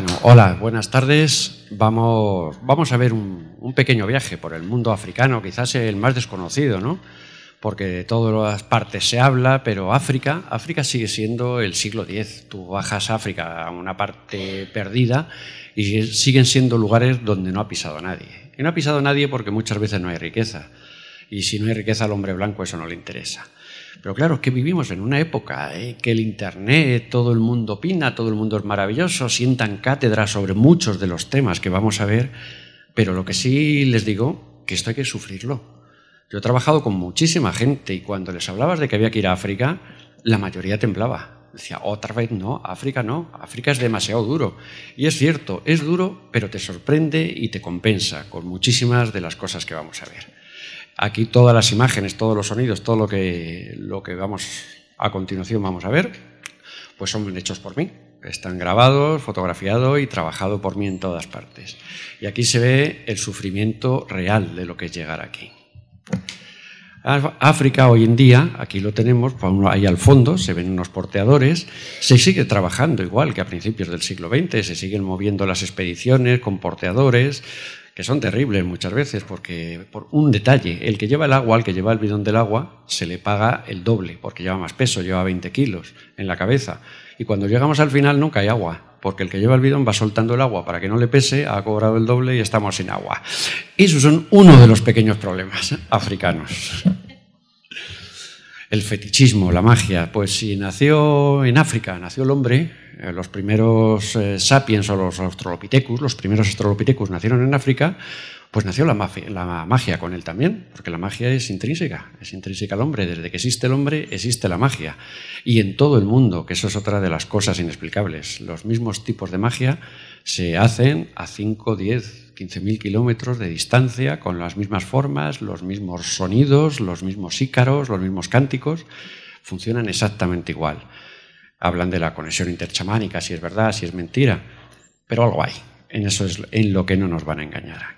Bueno, hola, buenas tardes. Vamos, vamos a ver un, pequeño viaje por el mundo africano, quizás el más desconocido, ¿no? Porque de todas las partes se habla, pero África, África sigue siendo el siglo X. Tú bajas a África a una parte perdida y siguen siendo lugares donde no ha pisado nadie. Y no ha pisado nadie porque muchas veces no hay riqueza. Y si no hay riqueza al hombre blanco eso no le interesa. Pero claro, es que vivimos en una época ¿eh? que el Internet, todo el mundo opina, todo el mundo es maravilloso, sientan cátedra sobre muchos de los temas que vamos a ver, pero lo que sí les digo, que esto hay que sufrirlo. Yo he trabajado con muchísima gente y cuando les hablabas de que había que ir a África, la mayoría temblaba. Decía, otra vez no, África no, África es demasiado duro. Y es cierto, es duro, pero te sorprende y te compensa con muchísimas de las cosas que vamos a ver. Aquí todas las imágenes, todos los sonidos, todo lo que, lo que vamos a continuación vamos a ver, pues son hechos por mí. Están grabados, fotografiados y trabajado por mí en todas partes. Y aquí se ve el sufrimiento real de lo que es llegar aquí. África hoy en día, aquí lo tenemos, ahí al fondo se ven unos porteadores, se sigue trabajando igual que a principios del siglo XX, se siguen moviendo las expediciones con porteadores, que son terribles muchas veces, porque por un detalle, el que lleva el agua, el que lleva el bidón del agua, se le paga el doble, porque lleva más peso, lleva 20 kilos en la cabeza. Y cuando llegamos al final nunca hay agua, porque el que lleva el bidón va soltando el agua para que no le pese, ha cobrado el doble y estamos sin agua. Esos son uno de los pequeños problemas africanos el fetichismo, la magia. Pues si nació en África, nació el hombre, eh, los primeros eh, sapiens o los australopithecus, los primeros australopithecus nacieron en África, pues nació la, la magia con él también, porque la magia es intrínseca, es intrínseca al hombre. Desde que existe el hombre, existe la magia. Y en todo el mundo, que eso es otra de las cosas inexplicables. Los mismos tipos de magia se hacen a 5, 10, 15.000 kilómetros de distancia, con las mismas formas, los mismos sonidos, los mismos ícaros, los mismos cánticos. Funcionan exactamente igual. Hablan de la conexión interchamánica, si es verdad, si es mentira, pero algo hay. En eso es en lo que no nos van a engañar.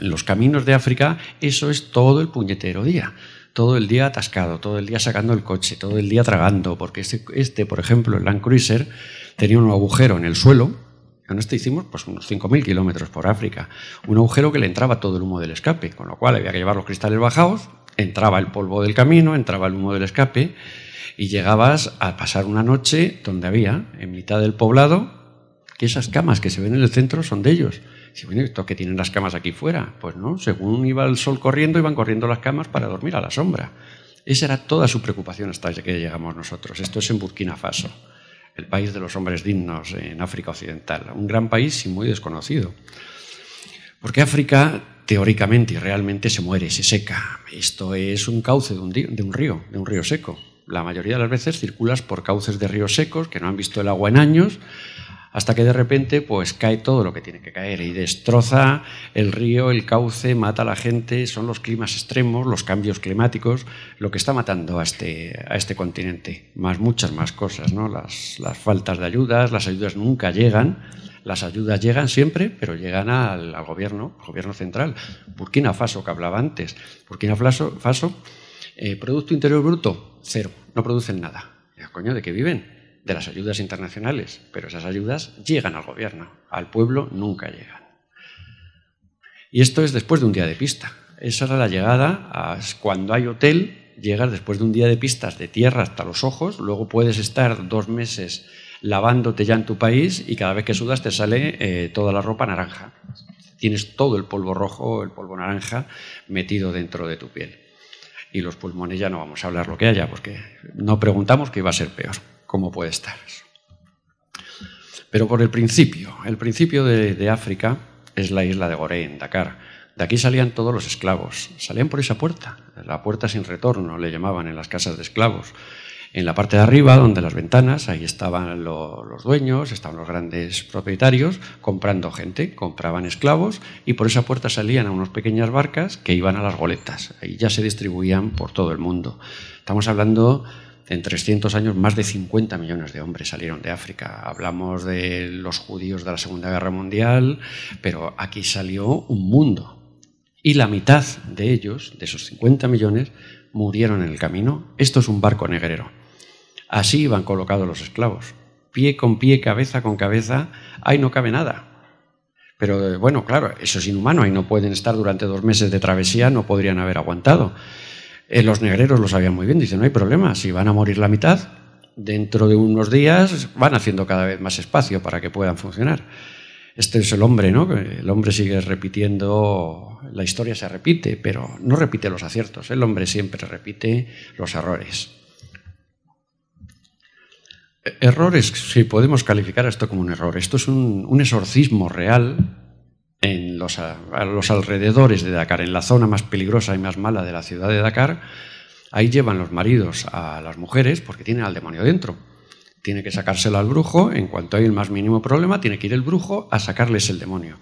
En los caminos de África, eso es todo el puñetero día. Todo el día atascado, todo el día sacando el coche, todo el día tragando, porque este, este por ejemplo, el Land Cruiser, tenía un agujero en el suelo. Con este hicimos pues, unos 5.000 kilómetros por África. Un agujero que le entraba todo el humo del escape, con lo cual había que llevar los cristales bajados, entraba el polvo del camino, entraba el humo del escape, y llegabas a pasar una noche donde había, en mitad del poblado, que esas camas que se ven en el centro son de ellos. ¿Qué bueno, ¿esto que tienen las camas aquí fuera? Pues no, según iba el sol corriendo, iban corriendo las camas para dormir a la sombra. Esa era toda su preocupación hasta que llegamos nosotros. Esto es en Burkina Faso, el país de los hombres dignos en África Occidental. Un gran país y muy desconocido. Porque África, teóricamente y realmente, se muere, se seca. Esto es un cauce de un, de un río, de un río seco. La mayoría de las veces circulas por cauces de ríos secos que no han visto el agua en años hasta que de repente pues cae todo lo que tiene que caer y destroza el río, el cauce, mata a la gente, son los climas extremos, los cambios climáticos, lo que está matando a este, a este continente, más muchas más cosas, ¿no? Las, faltas de ayudas, las ayudas nunca llegan, las ayudas llegan siempre, pero llegan al, gobierno, gobierno central. Burkina Faso, que hablaba antes, Burkina Faso, Faso eh, Producto Interior Bruto, cero, no producen nada. Coño, ¿de qué viven? de las ayudas internacionales, pero esas ayudas llegan al gobierno, al pueblo nunca llegan. Y esto es después de un día de pista. Esa era la llegada cuando hay hotel, llegas después de un día de pistas de tierra hasta los ojos, luego puedes estar dos meses lavándote ya en tu país y cada vez que sudas te sale eh, toda la ropa naranja. Tienes todo el polvo rojo, el polvo naranja metido dentro de tu piel. Y los pulmones ya no vamos a hablar lo que haya, porque no preguntamos que iba a ser peor. ¿Cómo puede estar. Pero por el principio, el principio de, África es la isla de Gore en Dakar. De aquí salían todos los esclavos. Salían por esa puerta, la puerta sin retorno, le llamaban en las casas de esclavos. En la parte de arriba, donde las ventanas, ahí estaban los dueños, estaban los grandes propietarios comprando gente, compraban esclavos y por esa puerta salían a unas pequeñas barcas que iban a las goletas. Ahí ya se distribuían por todo el mundo. Estamos hablando en 300 años más de 50 millones de hombres salieron de África. Hablamos de los judíos de la Segunda Guerra Mundial, pero aquí salió un mundo. Y la mitad de ellos, de esos 50 millones, murieron en el camino. Esto es un barco negrero. Así iban colocados los esclavos. Pie con pie, cabeza con cabeza, ahí no cabe nada. Pero eh, bueno, claro, eso es inhumano, ahí no pueden estar durante dos meses de travesía, no podrían haber aguantado. Eh, los negreros lo sabían muy bien, dicen, no hay problema, si van a morir la mitad, dentro de unos días van haciendo cada vez más espacio para que puedan funcionar. Este es el hombre, ¿no? El hombre sigue repitiendo, la historia se repite, pero no repite los aciertos, el hombre siempre repite los errores. E-, errores, si podemos calificar esto como un error, esto es un exorcismo real en los, alrededores de Dakar, en la zona más peligrosa y más mala de la ciudad de Dakar, ahí llevan los maridos a las mujeres porque tienen al demonio dentro. Tiene que sacárselo al brujo, en cuanto hay el más mínimo problema, tiene que ir el brujo a sacarles el demonio.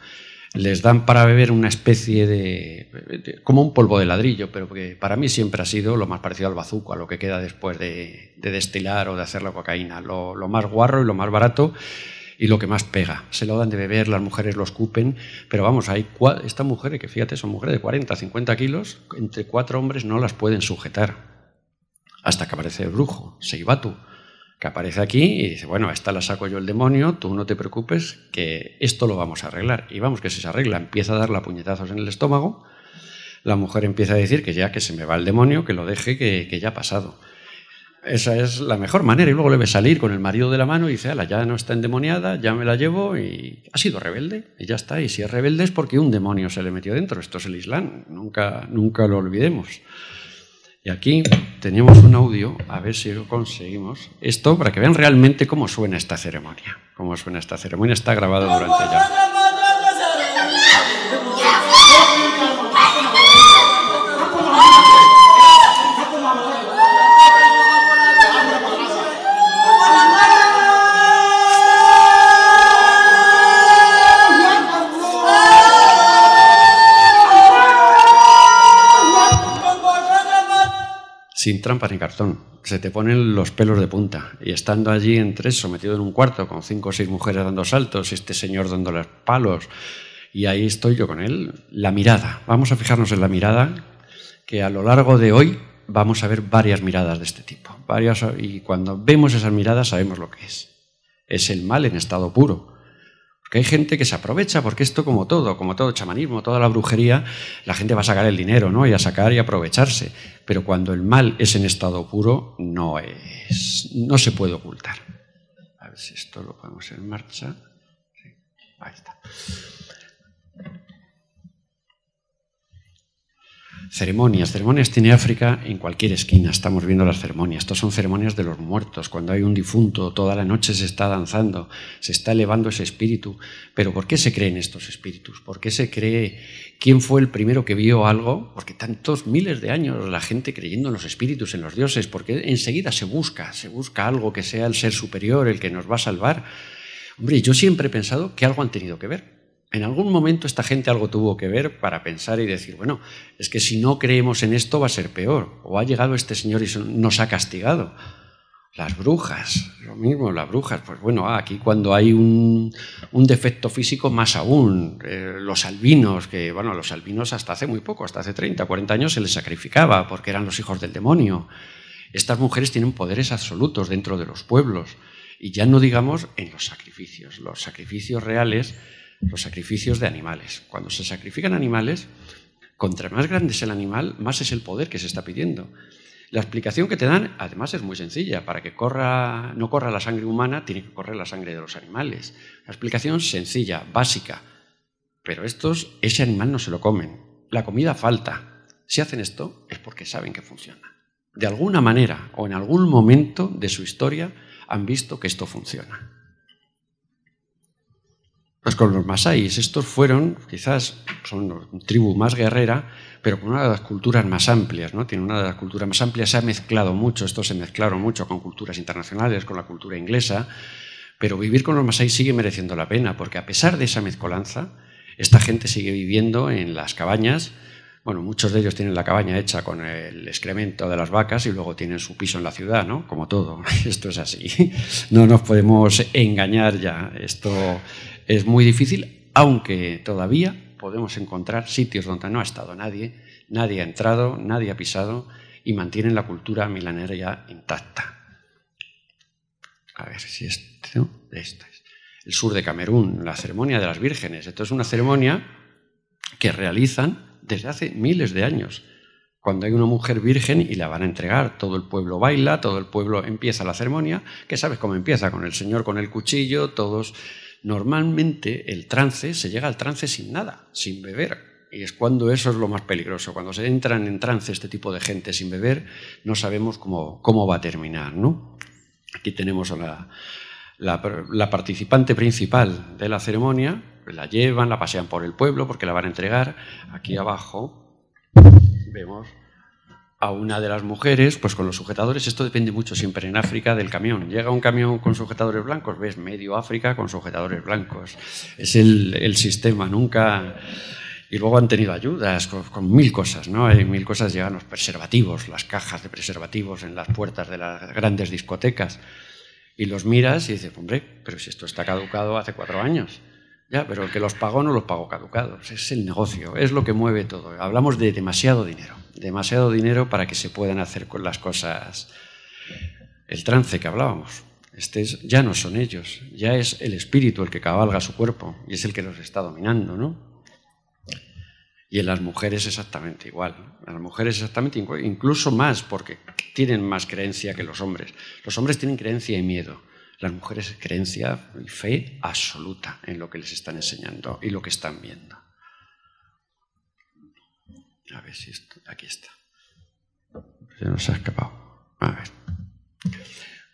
Les dan para beber una especie de, como un polvo de ladrillo, pero que para mí siempre ha sido lo más parecido al bazuco, a lo que queda después de, destilar o de hacer la cocaína, lo, lo más guarro y lo más barato y lo que más pega. Se lo dan de beber, las mujeres lo escupen, pero vamos, hay esta mujer que fíjate, son mujeres de 40, 50 kilos, entre cuatro hombres no las pueden sujetar. Hasta que aparece el brujo, Seibatu, que aparece aquí y dice, bueno, a esta la saco yo el demonio, tú no te preocupes, que esto lo vamos a arreglar. Y vamos, que si se arregla, empieza a darle puñetazos en el estómago, la mujer empieza a decir que ya que se me va el demonio, que lo deje, que, que ya ha pasado. Esa es la mejor manera. Y luego le ve salir con el marido de la mano y dice, ala, ya no está endemoniada, ya me la llevo y ha sido rebelde. Y ya está. Y si es rebelde es porque un demonio se le metió dentro. Esto es el Islam. Nunca, nunca lo olvidemos. Y aquí tenemos un audio, a ver si lo conseguimos. Esto para que vean realmente cómo suena esta ceremonia. Cómo suena esta ceremonia. Está grabado durante ya. sin trampas ni cartón. Se te ponen los pelos de punta. Y estando allí en tres, sometido en un cuarto, con cinco o seis mujeres dando saltos, este señor dando los palos, y ahí estoy yo con él, la mirada. Vamos a fijarnos en la mirada, que a lo largo de hoy vamos a ver varias miradas de este tipo. y cuando vemos esas miradas sabemos lo que es. Es el mal en estado puro porque hay gente que se aprovecha, porque esto como todo, como todo chamanismo, toda la brujería, la gente va a sacar el dinero, ¿no? Y a sacar y aprovecharse. Pero cuando el mal es en estado puro, no es, no se puede ocultar. A ver si esto lo ponemos en marcha. ahí está. Ceremonias. Ceremonias tiene África en cualquier esquina. Estamos viendo las ceremonias. Estas son ceremonias de los muertos. Cuando hay un difunto, toda la noche se está danzando, se está elevando ese espíritu. Pero ¿por qué se creen estos espíritus? ¿Por qué se cree quién fue el primero que vio algo? Porque tantos miles de años la gente creyendo en los espíritus, en los dioses, porque enseguida se busca, se busca algo que sea el ser superior, el que nos va a salvar. Hombre, yo siempre he pensado que algo han tenido que ver en algún momento esta gente algo tuvo que ver para pensar y decir, bueno, es que si no creemos en esto va a ser peor, o ha llegado este señor y nos ha castigado. Las brujas, lo mismo, las brujas, pues bueno, ah, aquí cuando hay un, defecto físico más aún, eh, los albinos, que bueno, los albinos hasta hace muy poco, hasta hace 30, 40 años se les sacrificaba porque eran los hijos del demonio. Estas mujeres tienen poderes absolutos dentro de los pueblos y ya no digamos en los sacrificios, los sacrificios reales los sacrificios de animales. Cuando se sacrifican animales, contra más grande es el animal, más es el poder que se está pidiendo. La explicación que te dan, además, es muy sencilla. Para que corra, no corra la sangre humana, tiene que correr la sangre de los animales. La explicación sencilla, básica. Pero estos, ese animal no se lo comen. La comida falta. Si hacen esto, es porque saben que funciona. De alguna manera o en algún momento de su historia han visto que esto funciona con los masáis, estos fueron, quizás son una tribu más guerrera, pero con una de las culturas más amplias, ¿no? Tiene una de las culturas más amplias, se ha mezclado mucho, estos se mezclaron mucho con culturas internacionales, con la cultura inglesa, pero vivir con los masáis sigue mereciendo la pena, porque a pesar de esa mezcolanza, esta gente sigue viviendo en las cabañas, bueno, muchos de ellos tienen la cabaña hecha con el excremento de las vacas y luego tienen su piso en la ciudad, ¿no? Como todo, esto es así. No nos podemos engañar ya. Esto, es muy difícil, aunque todavía podemos encontrar sitios donde no ha estado nadie, nadie ha entrado, nadie ha pisado y mantienen la cultura milanera intacta. A ver si esto, es. El sur de Camerún, la ceremonia de las vírgenes. Esto es una ceremonia que realizan desde hace miles de años. Cuando hay una mujer virgen y la van a entregar, todo el pueblo baila, todo el pueblo empieza la ceremonia, que sabes cómo empieza, con el señor con el cuchillo, todos normalmente el trance se llega al trance sin nada, sin beber. Y es cuando eso es lo más peligroso. Cuando se entran en trance este tipo de gente sin beber, no sabemos cómo, va a terminar. Aquí tenemos a la, la, la participante principal de la ceremonia. La llevan, la pasean por el pueblo porque la van a entregar. Aquí abajo vemos a una de las mujeres, pues con los sujetadores, esto depende mucho siempre en África del camión. Llega un camión con sujetadores blancos, ves medio África con sujetadores blancos. Es el, sistema, nunca... Y luego han tenido ayudas con, mil cosas, ¿no? Hay mil cosas, llegan los preservativos, las cajas de preservativos en las puertas de las grandes discotecas. Y los miras y dices, hombre, pero si esto está caducado hace cuatro años. Ya, pero el que los pagó no los pagó caducados. Es el negocio, es lo que mueve todo. Hablamos de demasiado dinero demasiado dinero para que se puedan hacer con las cosas. El trance que hablábamos. Este ya no son ellos, ya es el espíritu el que cabalga su cuerpo y es el que los está dominando, ¿no? Y en las mujeres exactamente igual. Las mujeres exactamente incluso más porque tienen más creencia que los hombres. Los hombres tienen creencia y miedo. Las mujeres creencia y fe absoluta en lo que les están enseñando y lo que están viendo. A ver si esto, aquí está. Se nos ha escapado. A ver.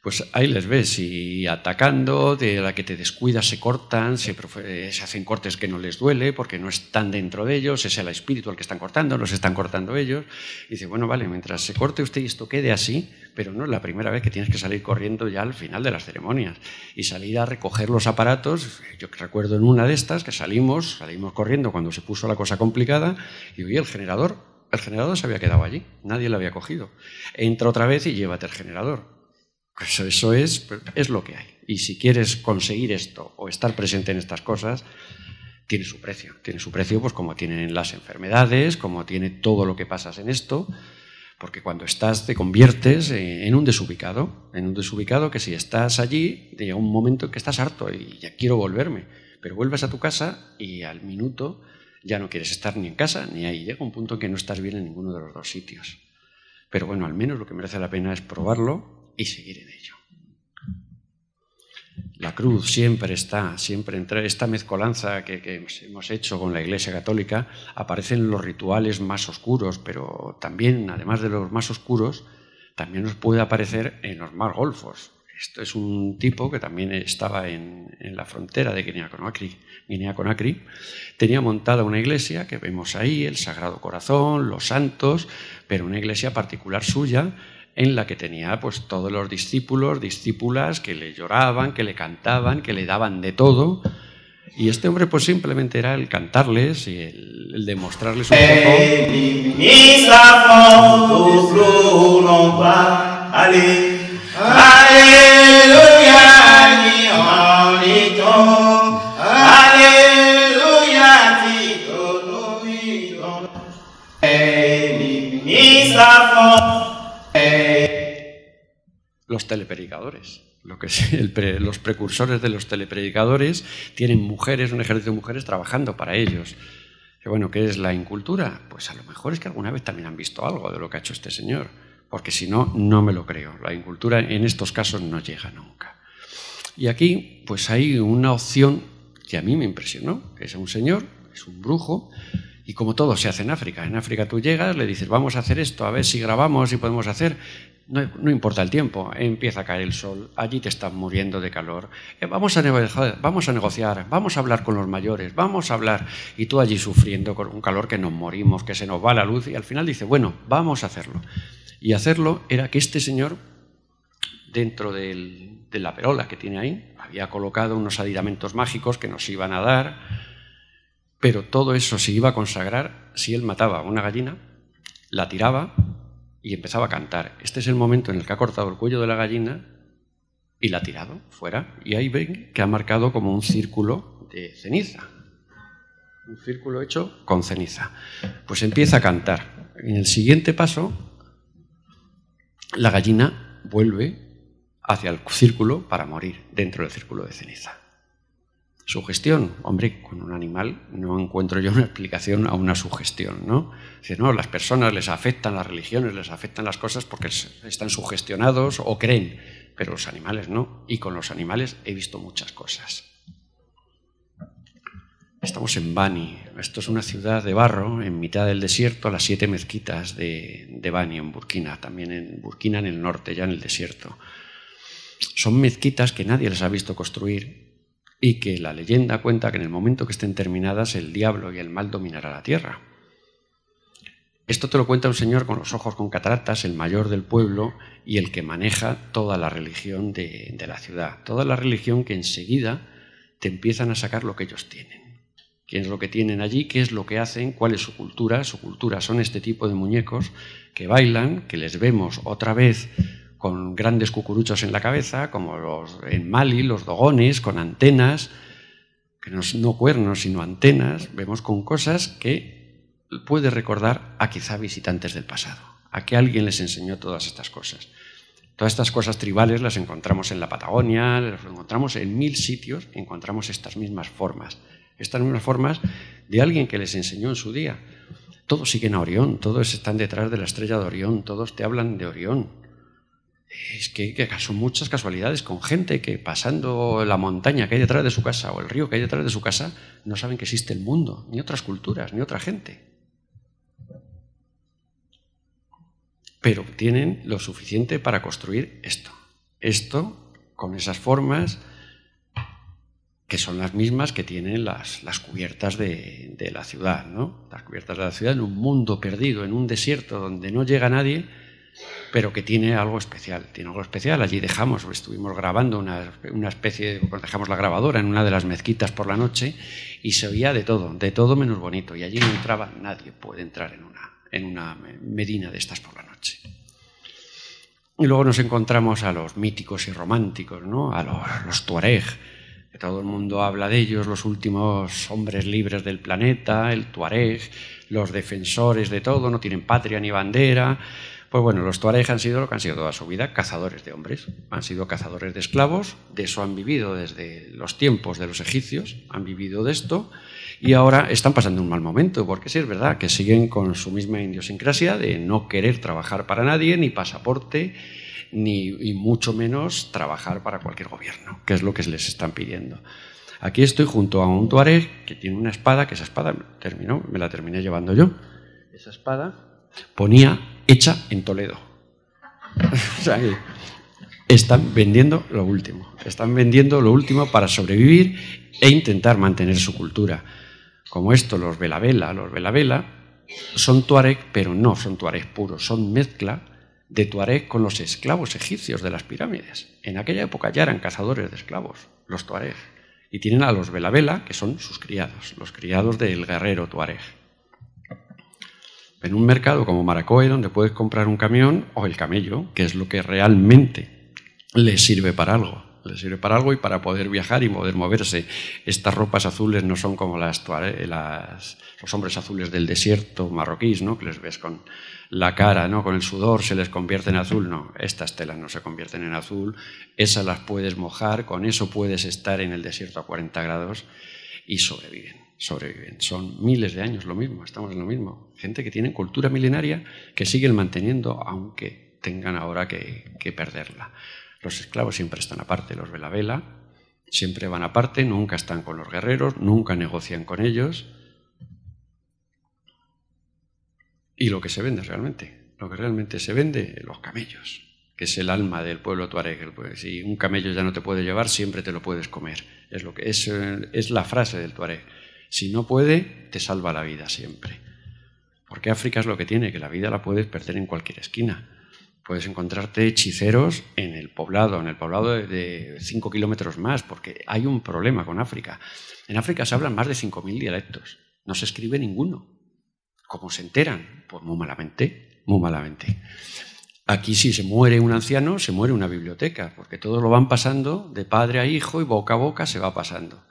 pues ahí les ves y atacando, de la que te descuidas se cortan, eh, se, hacen cortes que no les duele porque no están dentro de ellos, es el espíritu al que están cortando, los están cortando ellos. Y dice, bueno, vale, mientras se corte usted y esto quede así, pero no es la primera vez que tienes que salir corriendo ya al final de las ceremonias y salir a recoger los aparatos. Yo recuerdo en una de estas que salimos, salimos corriendo cuando se puso la cosa complicada y vi el generador. El generador se había quedado allí, nadie lo había cogido. Entra otra vez y llévate el generador pues eso es, es lo que hay. Y si quieres conseguir esto o estar presente en estas cosas, tiene su precio. Tiene su precio, pues como tienen las enfermedades, como tiene todo lo que pasas en esto, porque cuando estás te conviertes eh, en un desubicado, en un desubicado que si estás allí, llega un momento que estás harto y ya quiero volverme, pero vuelves a tu casa y al minuto ya no quieres estar ni en casa ni ahí. Llega un punto que no estás bien en ninguno de los dos sitios. Pero bueno, al menos lo que merece la pena es probarlo y seguir en ello. La cruz siempre está, siempre entre esta mezcolanza que, hemos hecho con la Iglesia Católica, aparecen los rituales más oscuros, pero también, además de los más oscuros, también nos puede aparecer en los más golfos. Esto es un tipo que también estaba en, en la frontera de Guinea-Conakry. Guinea -Conakry. Tenía montada una iglesia que vemos ahí, el Sagrado Corazón, los santos, pero una iglesia particular suya en la que tenía pues todos los discípulos, discípulas que le lloraban, que le cantaban, que le daban de todo. Y este hombre pues simplemente era el cantarles y el, demostrarles un poco los telepredicadores. Lo que es los precursores de los telepredicadores tienen mujeres, un ejército de mujeres trabajando para ellos. bueno, ¿qué es la incultura? Pues a lo mejor es que alguna vez también han visto algo de lo que ha hecho este señor, porque si no, no me lo creo. La incultura en estos casos no llega nunca. Y aquí, pues hay una opción que a mí me impresionó, que es un señor, es un brujo, y como todo se hace en África, en África tú llegas, le dices, vamos a hacer esto, a ver si grabamos y podemos hacer, no, importa el tiempo, empieza a caer el sol, allí te estás muriendo de calor, eh, vamos a, negociar, vamos a negociar, vamos a hablar con los mayores, vamos a hablar, y tú allí sufriendo con un calor que nos morimos, que se nos va la luz, y al final dice, bueno, vamos a hacerlo. Y hacerlo era que este señor, dentro de la perola que tiene ahí, había colocado unos aditamentos mágicos que nos iban a dar, pero todo eso se iba a consagrar si él mataba a una gallina, la tiraba y empezaba a cantar. Este es el momento en el que ha cortado el cuello de la gallina y la ha tirado fuera. Y ahí ven que ha marcado como un círculo de ceniza. Un círculo hecho con ceniza. Pues empieza a cantar. En el siguiente paso, la gallina vuelve hacia el círculo para morir dentro del círculo de ceniza. Sugestión. Hombre, con un animal no encuentro yo una explicación a una sugestión, ¿no? decir, no, las personas les afectan las religiones, les afectan las cosas porque están sugestionados o creen, pero los animales no. Y con los animales he visto muchas cosas. Estamos en Bani. Esto es una ciudad de barro, en mitad del desierto, a las siete mezquitas de, de, Bani, en Burkina, también en Burkina en el norte, ya en el desierto. Son mezquitas que nadie les ha visto construir, y que la leyenda cuenta que en el momento que estén terminadas el diablo y el mal dominará la tierra. Esto te lo cuenta un señor con los ojos con cataratas, el mayor del pueblo y el que maneja toda la religión de, de la ciudad, toda la religión que enseguida te empiezan a sacar lo que ellos tienen. ¿Quién es lo que tienen allí? ¿Qué es lo que hacen? ¿Cuál es su cultura? Su cultura son este tipo de muñecos que bailan, que les vemos otra vez con grandes cucuruchos en la cabeza, como los en Mali, los dogones, con antenas, que no, no cuernos, sino antenas, vemos con cosas que puede recordar a quizá visitantes del pasado, a que alguien les enseñó todas estas cosas. Todas estas cosas tribales las encontramos en la Patagonia, las encontramos en mil sitios, encontramos estas mismas formas, estas mismas formas de alguien que les enseñó en su día. Todos siguen a Orión, todos están detrás de la estrella de Orión, todos te hablan de Orión, es que, son muchas casualidades con gente que pasando la montaña que hay detrás de su casa o el río que hay detrás de su casa no saben que existe el mundo, ni otras culturas, ni otra gente. Pero tienen lo suficiente para construir esto. Esto con esas formas que son las mismas que tienen las, cubiertas de, de, la ciudad, ¿no? Las cubiertas de la ciudad en un mundo perdido, en un desierto donde no llega nadie pero que tiene algo especial, tiene algo especial. Allí dejamos, estuvimos grabando una, especie, dejamos la grabadora en una de las mezquitas por la noche y se oía de todo, de todo menos bonito. Y allí no entraba nadie, puede entrar en una, en una medina de estas por la noche. Y luego nos encontramos a los míticos y románticos, ¿no? a los, los tuareg, que todo el mundo habla de ellos, los últimos hombres libres del planeta, el tuareg, los defensores de todo, no tienen patria ni bandera, pues bueno, los tuaregs han sido lo que han sido toda su vida, cazadores de hombres. Han sido cazadores de esclavos, de eso han vivido desde los tiempos de los egipcios, han vivido de esto y ahora están pasando un mal momento, porque sí es verdad que siguen con su misma idiosincrasia de no querer trabajar para nadie, ni pasaporte, ni y mucho menos trabajar para cualquier gobierno, que es lo que les están pidiendo. Aquí estoy junto a un tuareg que tiene una espada, que esa espada terminó, me la terminé llevando yo. Esa espada ponía hecha en Toledo. o sea están vendiendo lo último, están vendiendo lo último para sobrevivir e intentar mantener su cultura. Como esto, los velavela, los velavela son tuareg, pero no son tuareg puros, son mezcla de tuareg con los esclavos egipcios de las pirámides. En aquella época ya eran cazadores de esclavos, los tuareg, y tienen a los velavela, que son sus criados, los criados del guerrero tuareg en un mercado como Maracoy, donde puedes comprar un camión o el camello, que es lo que realmente le sirve para algo. Le sirve para algo y para poder viajar y poder moverse. Estas ropas azules no son como los hombres azules del desierto marroquí, ¿no? que les ves con la cara, ¿no? con el sudor, se les convierte en azul. No, estas telas no se convierten en azul. Esas las puedes mojar, con eso puedes estar en el desierto a 40 grados y sobreviven. Son miles de años lo mismo, estamos en lo mismo. Gente que tiene cultura milenaria que siguen manteniendo aunque tengan ahora que, perderla. Los esclavos siempre están aparte, los vela vela, siempre van aparte, nunca están con los guerreros, nunca negocian con ellos. Y lo que se vende realmente, lo que realmente se vende, los camellos, que es el alma del pueblo tuareg. Si un camello ya no te puede llevar, siempre te lo puedes comer. Es, lo que, es eh, la frase del tuareg si no puede, te salva la vida siempre. Porque África es lo que tiene, que la vida la puedes perder en cualquier esquina. Puedes encontrarte hechiceros en el poblado, en el poblado de 5 kilómetros más, porque hay un problema con África. En África se hablan más de 5.000 dialectos. No se escribe ninguno. ¿Cómo se enteran? Pues muy malamente, muy malamente. Aquí si se muere un anciano, se muere una biblioteca, porque todo lo van pasando de padre a hijo y boca a boca se va pasando.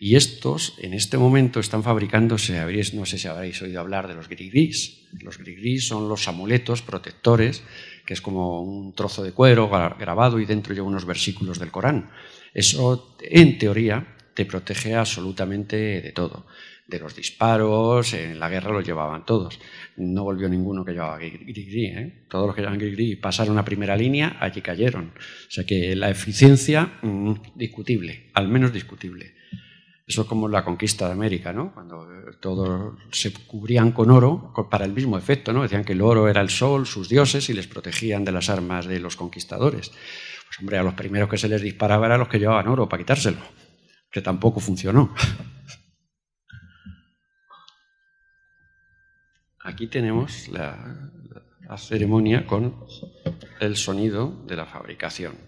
Y estos, en este momento, están fabricándose, no sé si habréis oído hablar de los gris. Los gris son los amuletos protectores, que es como un trozo de cuero grabado y dentro lleva unos versículos del Corán. Eso, en teoría, te protege absolutamente de todo. De los disparos, en la guerra los llevaban todos. No volvió ninguno que llevaba gris. ¿eh? Todos los que llevaban gris pasaron a primera línea, allí cayeron. O sea que la eficiencia, mm, discutible, al menos discutible. Eso es como la conquista de América, ¿no? Cuando eh, todos se cubrían con oro para el mismo efecto, ¿no? Decían que el oro era el sol, sus dioses, y les protegían de las armas de los conquistadores. Pues hombre, a los primeros que se les disparaba eran los que llevaban oro para quitárselo, que tampoco funcionó. Aquí tenemos la ceremonia con el sonido de la fabricación.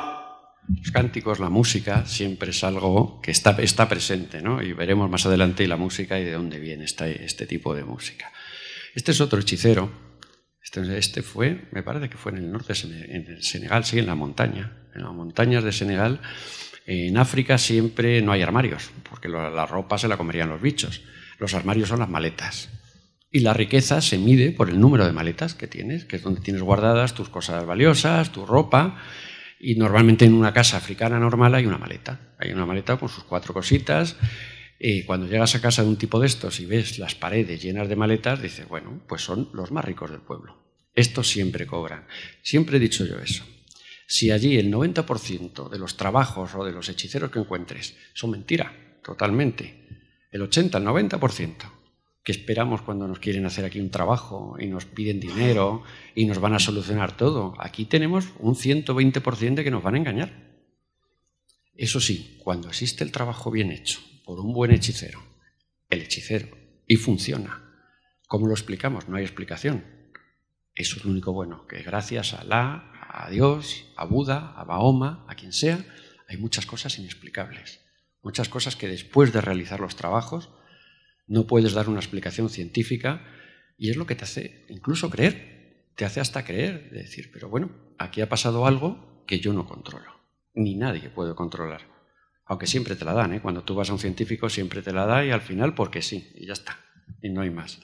Los cánticos, la música, siempre es algo que está, presente, ¿no? Y veremos más adelante la música y de dónde viene este tipo de música. Este es otro hechicero. Este, este fue, me parece que fue en el norte, en Senegal, sí, en la montaña. En las montañas de Senegal, en África siempre no hay armarios, porque la ropa se la comerían los bichos. Los armarios son las maletas. Y la riqueza se mide por el número de maletas que tienes, que es donde tienes guardadas tus cosas valiosas, tu ropa, y normalmente en una casa africana normal hay una maleta. Hay una maleta con sus cuatro cositas. Y cuando llegas a casa de un tipo de estos y ves las paredes llenas de maletas, dices, bueno, pues son los más ricos del pueblo. Estos siempre cobran. Siempre he dicho yo eso. Si allí el 90% de los trabajos o de los hechiceros que encuentres son mentira, totalmente, el 80, el 90%, que esperamos cuando nos quieren hacer aquí un trabajo y nos piden dinero y nos van a solucionar todo. Aquí tenemos un 120% de que nos van a engañar. Eso sí, cuando existe el trabajo bien hecho por un buen hechicero, el hechicero, y funciona, ¿cómo lo explicamos? No hay explicación. Eso es lo único bueno, que gracias a la, a Dios, a Buda, a Bahoma, a quien sea, hay muchas cosas inexplicables. Muchas cosas que después de realizar los trabajos no puedes dar una explicación científica y es lo que te hace incluso creer, te hace hasta creer, decir, pero bueno, aquí ha pasado algo que yo no controlo, ni nadie puede controlar. Aunque siempre te la dan, ¿eh? cuando tú vas a un científico siempre te la da y al final porque sí, y ya está, y no hay más.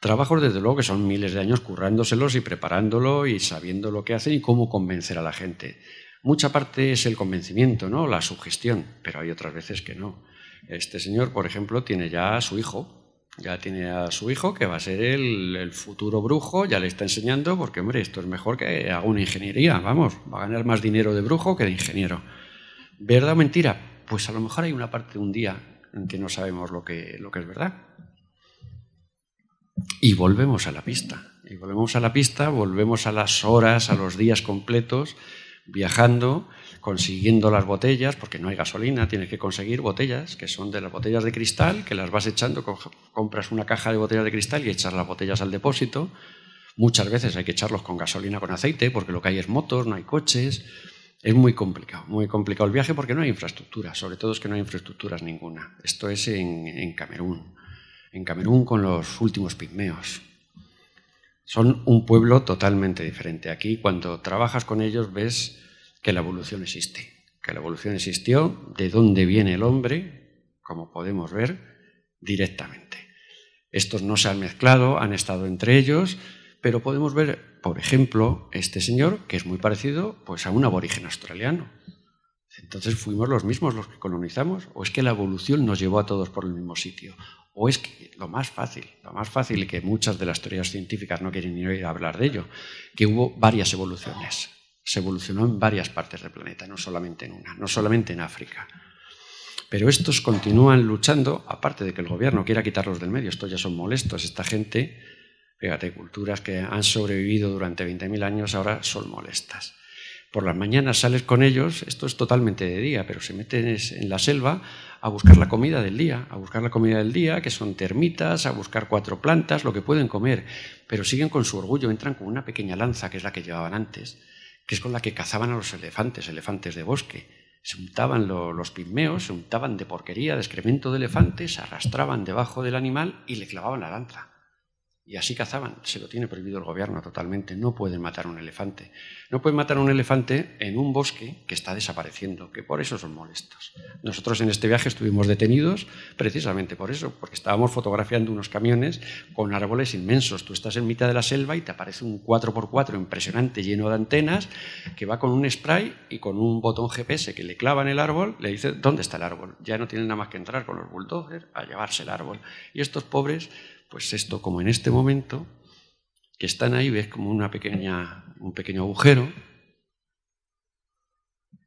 Trabajos, desde luego, que son miles de años currándoselos y preparándolo y sabiendo lo que hacen y cómo convencer a la gente. Mucha parte es el convencimiento, ¿no? La sugestión, pero hay otras veces que no. Este señor, por ejemplo, tiene ya a su hijo, ya tiene a su hijo que va a ser el, futuro brujo, ya le está enseñando, porque hombre, esto es mejor que alguna una ingeniería, vamos, va a ganar más dinero de brujo que de ingeniero. ¿Verdad o mentira? Pues a lo mejor hay una parte de un día en que no sabemos lo que, lo que es verdad. Y volvemos a la pista, y volvemos a la pista, volvemos a las horas, a los días completos, viajando, consiguiendo las botellas, porque no hay gasolina, tienes que conseguir botellas, que son de las botellas de cristal, que las vas echando, compras una caja de botellas de cristal y echas las botellas al depósito. Muchas veces hay que echarlos con gasolina, con aceite, porque lo que hay es motos, no hay coches. Es muy complicado, muy complicado el viaje porque no hay infraestructura, sobre todo es que no hay infraestructuras ninguna. Esto es en, en Camerún, en Camerún con los últimos pigmeos, son un pueblo totalmente diferente. Aquí cuando trabajas con ellos ves que la evolución existe, que la evolución existió, de dónde viene el hombre, como podemos ver, directamente. Estos no se han mezclado, han estado entre ellos, pero podemos ver, por ejemplo, este señor, que es muy parecido pues, a un aborigen australiano. Entonces fuimos los mismos los que colonizamos, o es que la evolución nos llevó a todos por el mismo sitio, o es que lo más fácil, lo más fácil y que muchas de las teorías científicas no quieren ni oír hablar de ello, que hubo varias evoluciones. Se evolucionó en varias partes del planeta, no solamente en una, no solamente en África. Pero estos continúan luchando, aparte de que el gobierno quiera quitarlos del medio, estos ya son molestos, esta gente, fíjate, culturas que han sobrevivido durante 20.000 años ahora son molestas por las mañanas sales con ellos, esto es totalmente de día, pero se meten en la selva a buscar la comida del día, a buscar la comida del día, que son termitas, a buscar cuatro plantas, lo que pueden comer, pero siguen con su orgullo, entran con una pequeña lanza, que es la que llevaban antes, que es con la que cazaban a los elefantes, elefantes de bosque. Se untaban los pigmeos, se untaban de porquería, de excremento de elefantes, se arrastraban debajo del animal y le clavaban la lanza. Y así cazaban. Se lo tiene prohibido el gobierno totalmente. No pueden matar un elefante. No pueden matar un elefante en un bosque que está desapareciendo, que por eso son molestos. Nosotros en este viaje estuvimos detenidos precisamente por eso, porque estábamos fotografiando unos camiones con árboles inmensos. Tú estás en mitad de la selva y te aparece un 4x4 impresionante lleno de antenas que va con un spray y con un botón GPS que le clavan en el árbol, le dice dónde está el árbol. Ya no tienen nada más que entrar con los bulldozers a llevarse el árbol. Y estos pobres pues esto como en este momento, que están ahí, ves como una pequeña, un pequeño agujero,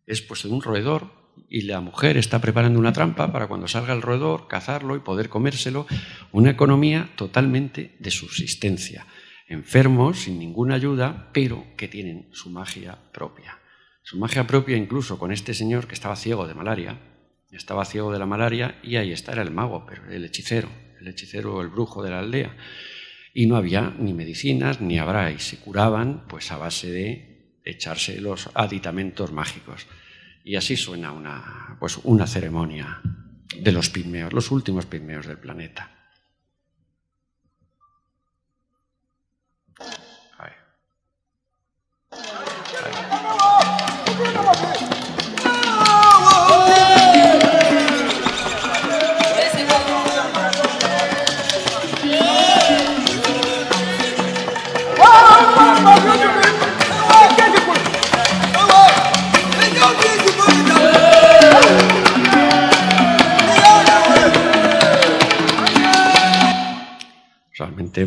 es pues un roedor y la mujer está preparando una trampa para cuando salga el roedor cazarlo y poder comérselo, una economía totalmente de subsistencia, enfermos, sin ninguna ayuda, pero que tienen su magia propia. Su magia propia incluso con este señor que estaba ciego de malaria, estaba ciego de la malaria y ahí está, era el mago, pero el hechicero el hechicero o el brujo de la aldea. Y no había ni medicinas ni habrá, y se curaban pues a base de echarse los aditamentos mágicos. Y así suena una, pues, una ceremonia de los pigmeos, los últimos pigmeos del planeta.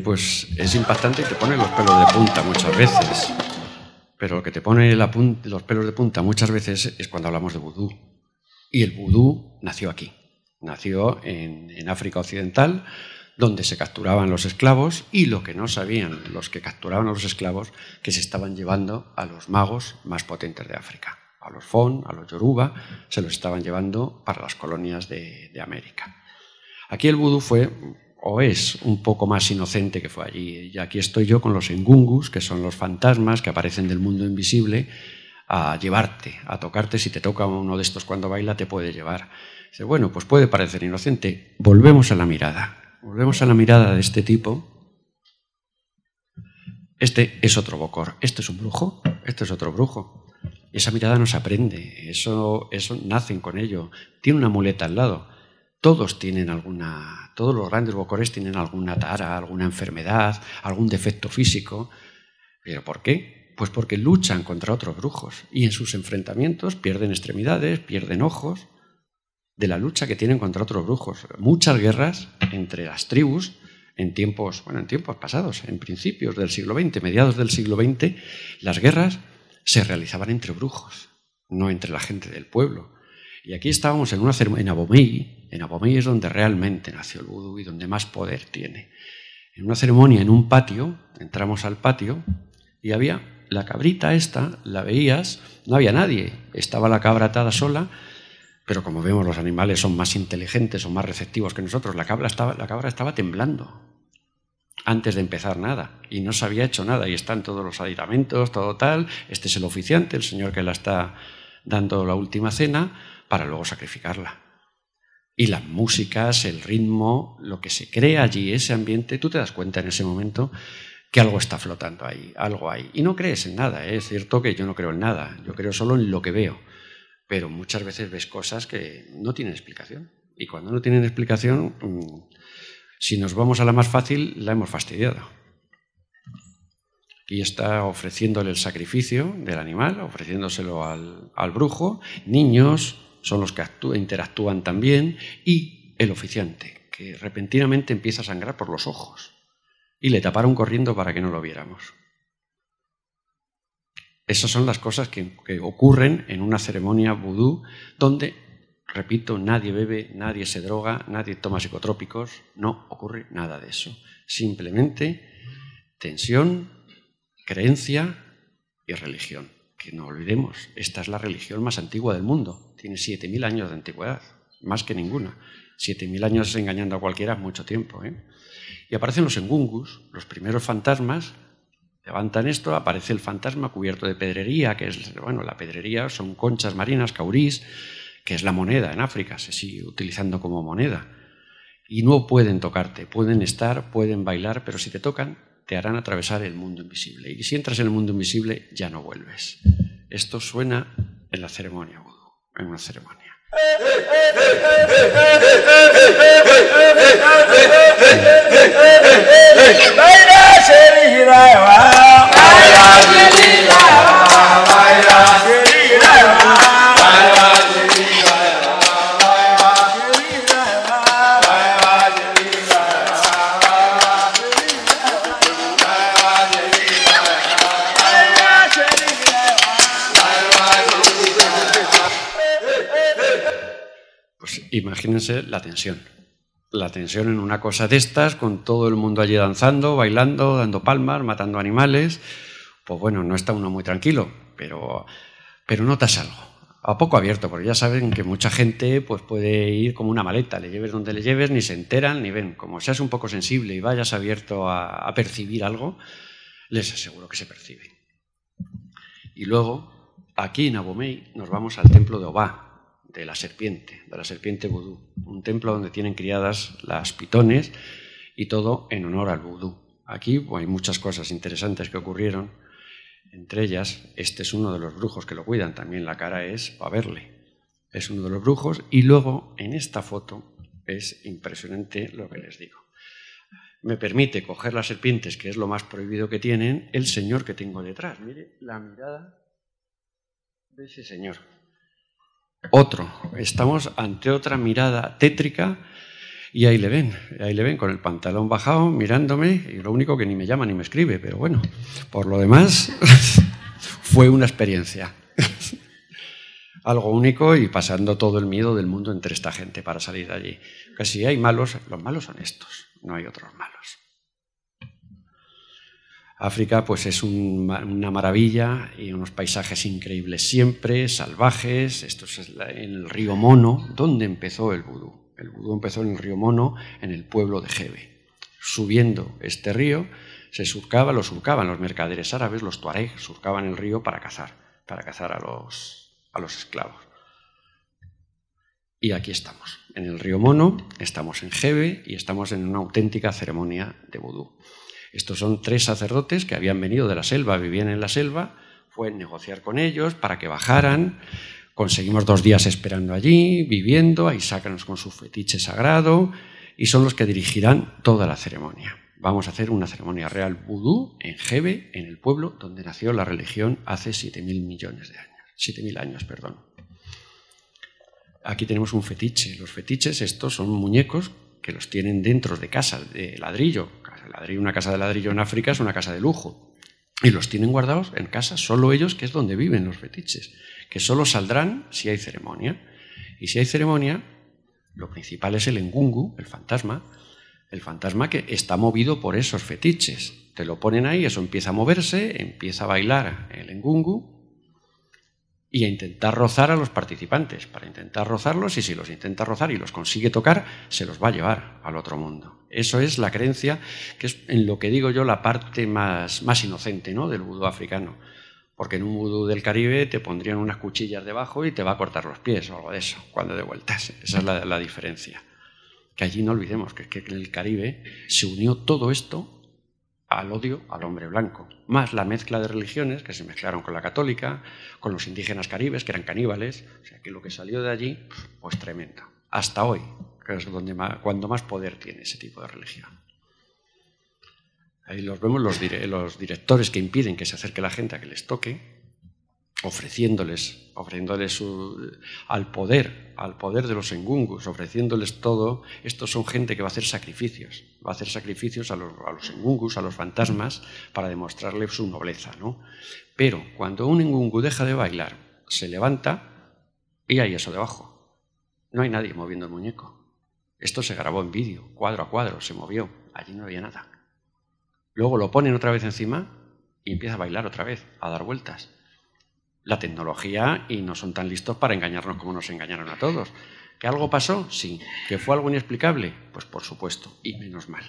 pues es impactante y te pone los pelos de punta muchas veces. Pero lo que te pone los pelos de punta muchas veces es cuando hablamos de vudú. Y el vudú nació aquí, nació en, África Occidental, donde se capturaban los esclavos y lo que no sabían los que capturaban a los esclavos, que se estaban llevando a los magos más potentes de África, a los Fon, a los Yoruba, se los estaban llevando para las colonias de, de América. Aquí el vudú fue o es un poco más inocente que fue allí. Y aquí estoy yo con los engungus, que son los fantasmas que aparecen del mundo invisible, a llevarte, a tocarte. Si te toca uno de estos cuando baila, te puede llevar. Dice, bueno, pues puede parecer inocente. Volvemos a la mirada. Volvemos a la mirada de este tipo. Este es otro bocor. Este es un brujo. Este es otro brujo. Esa mirada nos aprende. Eso, eso nacen con ello. Tiene una muleta al lado. Todos tienen alguna todos los grandes bocores tienen alguna tara, alguna enfermedad, algún defecto físico. ¿Pero por qué? Pues porque luchan contra otros brujos y en sus enfrentamientos pierden extremidades, pierden ojos de la lucha que tienen contra otros brujos. Muchas guerras entre las tribus en tiempos, bueno, en tiempos pasados, en principios del siglo XX, mediados del siglo XX, las guerras se realizaban entre brujos, no entre la gente del pueblo. Y aquí estábamos en una en Abomey, en Abomey es donde realmente nació el vudú y donde más poder tiene. En una ceremonia en un patio, entramos al patio y había la cabrita esta, la veías, no había nadie, estaba la cabra atada sola, pero como vemos los animales son más inteligentes, son más receptivos que nosotros, la cabra estaba, la cabra estaba temblando antes de empezar nada y no se había hecho nada y están todos los aditamentos, todo tal, este es el oficiante, el señor que la está dando la última cena para luego sacrificarla. Y las músicas, el ritmo, lo que se crea allí, ese ambiente, tú te das cuenta en ese momento que algo está flotando ahí, algo hay. Y no crees en nada, ¿eh? es cierto que yo no creo en nada, yo creo solo en lo que veo. Pero muchas veces ves cosas que no tienen explicación. Y cuando no tienen explicación, mm, si nos vamos a la más fácil, la hemos fastidiado. Aquí está ofreciéndole el sacrificio del animal, ofreciéndoselo al, al brujo, niños, son los que interactúan también, y el oficiante, que repentinamente empieza a sangrar por los ojos. Y le taparon corriendo para que no lo viéramos. Esas son las cosas que, que ocurren en una ceremonia vudú donde, repito, nadie bebe, nadie se droga, nadie toma psicotrópicos, no ocurre nada de eso. Simplemente tensión, creencia y religión que no olvidemos, esta es la religión más antigua del mundo, tiene 7.000 años de antigüedad, más que ninguna. 7.000 años engañando a cualquiera mucho tiempo. ¿eh? Y aparecen los engungus, los primeros fantasmas, levantan esto, aparece el fantasma cubierto de pedrería, que es, bueno, la pedrería son conchas marinas, caurís, que es la moneda en África, se sigue utilizando como moneda. Y no pueden tocarte, pueden estar, pueden bailar, pero si te tocan, te harán atravesar el mundo invisible. Y si entras en el mundo invisible, ya no vuelves. Esto suena en la ceremonia, en una ceremonia. la tensión. La tensión en una cosa de estas, con todo el mundo allí danzando, bailando, dando palmas, matando animales. Pues bueno, no está uno muy tranquilo, pero, pero notas algo a poco abierto, porque ya saben que mucha gente pues, puede ir como una maleta, le lleves donde le lleves, ni se enteran, ni ven. Como seas un poco sensible y vayas abierto a, a percibir algo, les aseguro que se percibe. Y luego, aquí en Abomey, nos vamos al templo de Obá, de la serpiente, de la serpiente vudú. Un templo donde tienen criadas las pitones y todo en honor al vudú. Aquí hay muchas cosas interesantes que ocurrieron. Entre ellas, este es uno de los brujos que lo cuidan. También la cara es para verle. Es uno de los brujos. Y luego, en esta foto, es impresionante lo que les digo. Me permite coger las serpientes, que es lo más prohibido que tienen, el señor que tengo detrás. Mire la mirada de ese señor otro. Estamos ante otra mirada tétrica y ahí le ven, ahí le ven con el pantalón bajado, mirándome, y lo único que ni me llama ni me escribe, pero bueno, por lo demás fue una experiencia. Algo único y pasando todo el miedo del mundo entre esta gente para salir de allí. casi si hay malos, los malos son estos, no hay otros malos. África pues es una maravilla y unos paisajes increíbles siempre, salvajes, esto es en el río Mono, donde empezó el vudú. El vudú empezó en el río Mono, en el pueblo de Jebe. Subiendo este río se surcaba, lo surcaban los mercaderes árabes, los tuareg, surcaban el río para cazar, para cazar a los, a los esclavos. Y aquí estamos, en el río Mono, estamos en Jebe y estamos en una auténtica ceremonia de vudú. Estos son tres sacerdotes que habían venido de la selva, vivían en la selva, fue negociar con ellos para que bajaran. Conseguimos dos días esperando allí, viviendo, ahí sácanos con su fetiche sagrado y son los que dirigirán toda la ceremonia. Vamos a hacer una ceremonia real vudú en Jebe, en el pueblo donde nació la religión hace 7.000 millones de años. 7.000 años, perdón. Aquí tenemos un fetiche. Los fetiches estos son muñecos que los tienen dentro de casa, de ladrillo, ladrillo, una casa de ladrillo en África es una casa de lujo. Y los tienen guardados en casa solo ellos, que es donde viven los fetiches, que solo saldrán si hay ceremonia. Y si hay ceremonia, lo principal es el engungu, el fantasma, el fantasma que está movido por esos fetiches. Te lo ponen ahí, eso empieza a moverse, empieza a bailar el engungu, y a intentar rozar a los participantes, para intentar rozarlos y si los intenta rozar y los consigue tocar, se los va a llevar al otro mundo. Eso es la creencia, que es en lo que digo yo la parte más, más inocente ¿no? del vudú africano. Porque en un vudú del Caribe te pondrían unas cuchillas debajo y te va a cortar los pies o algo de eso, cuando de vueltas. Esa es la, diferencia. Que allí no olvidemos que, que en el Caribe se unió todo esto al odio al hombre blanco, más la mezcla de religiones que se mezclaron con la católica, con los indígenas caribes, que eran caníbales, o sea que lo que salió de allí, pues tremendo. Hasta hoy, que es donde cuando más poder tiene ese tipo de religión. Ahí los vemos los, los directores que impiden que se acerque la gente a que les toque, ofreciéndoles, ofreciéndoles al poder, al poder de los engungus, ofreciéndoles todo. Estos son gente que va a hacer sacrificios, va a hacer sacrificios a los, a engungus, a los fantasmas, para demostrarles su nobleza. ¿no? Pero cuando un engungu deja de bailar, se levanta y hay eso debajo. No hay nadie moviendo el muñeco. Esto se grabó en vídeo, cuadro a cuadro, se movió, allí no había nada. Luego lo ponen otra vez encima y empieza a bailar otra vez, a dar vueltas la tecnología y no son tan listos para engañarnos como nos engañaron a todos. ¿Que algo pasó? Sí. ¿Que fue algo inexplicable? Pues por supuesto, y menos mal.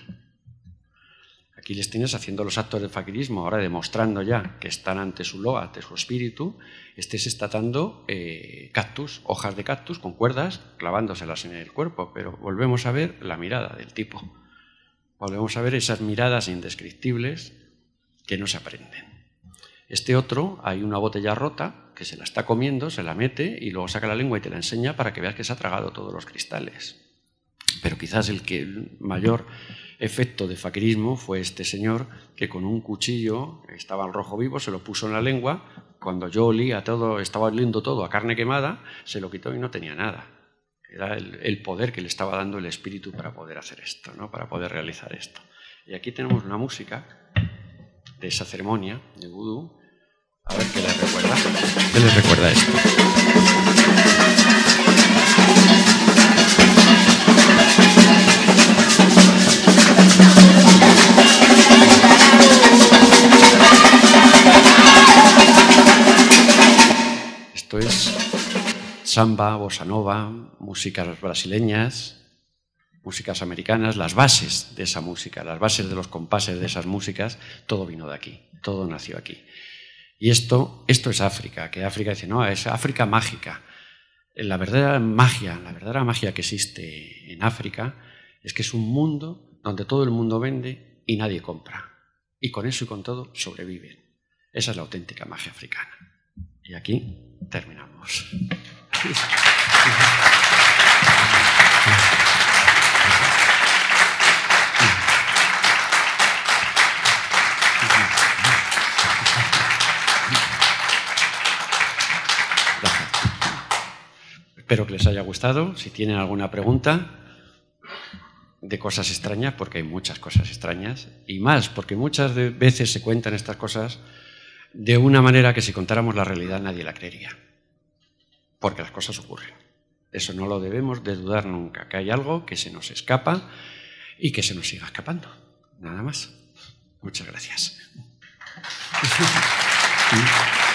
Aquí les tienes haciendo los actos de faquirismo, ahora demostrando ya que están ante su loa, ante su espíritu. estés estatando eh, cactus, hojas de cactus con cuerdas, clavándoselas en el cuerpo, pero volvemos a ver la mirada del tipo. Volvemos a ver esas miradas indescriptibles que no se aprenden. Este otro, hay una botella rota que se la está comiendo, se la mete y luego saca la lengua y te la enseña para que veas que se ha tragado todos los cristales. Pero quizás el que mayor efecto de faquirismo fue este señor que con un cuchillo estaba en rojo vivo, se lo puso en la lengua. Cuando yo olía todo, estaba oliendo todo a carne quemada, se lo quitó y no tenía nada. Era el, poder que le estaba dando el espíritu para poder hacer esto, ¿no? para poder realizar esto. Y aquí tenemos una música esa ceremonia de vudú. A ver qué les recuerda. ¿Qué les recuerda esto? Esto es samba, bossa nova, músicas brasileñas, músicas americanas, las bases de esa música, las bases de los compases de esas músicas, todo vino de aquí, todo nació aquí. Y esto, esto es África, que África dice, no, es África mágica. La verdadera magia, la verdadera magia que existe en África es que es un mundo donde todo el mundo vende y nadie compra. Y con eso y con todo sobreviven. Esa es la auténtica magia africana. Y aquí terminamos. Espero que les haya gustado. Si tienen alguna pregunta de cosas extrañas, porque hay muchas cosas extrañas, y más, porque muchas veces se cuentan estas cosas de una manera que si contáramos la realidad nadie la creería, porque las cosas ocurren. Eso no lo debemos de dudar nunca, que hay algo que se nos escapa y que se nos siga escapando. Nada más. Muchas gracias.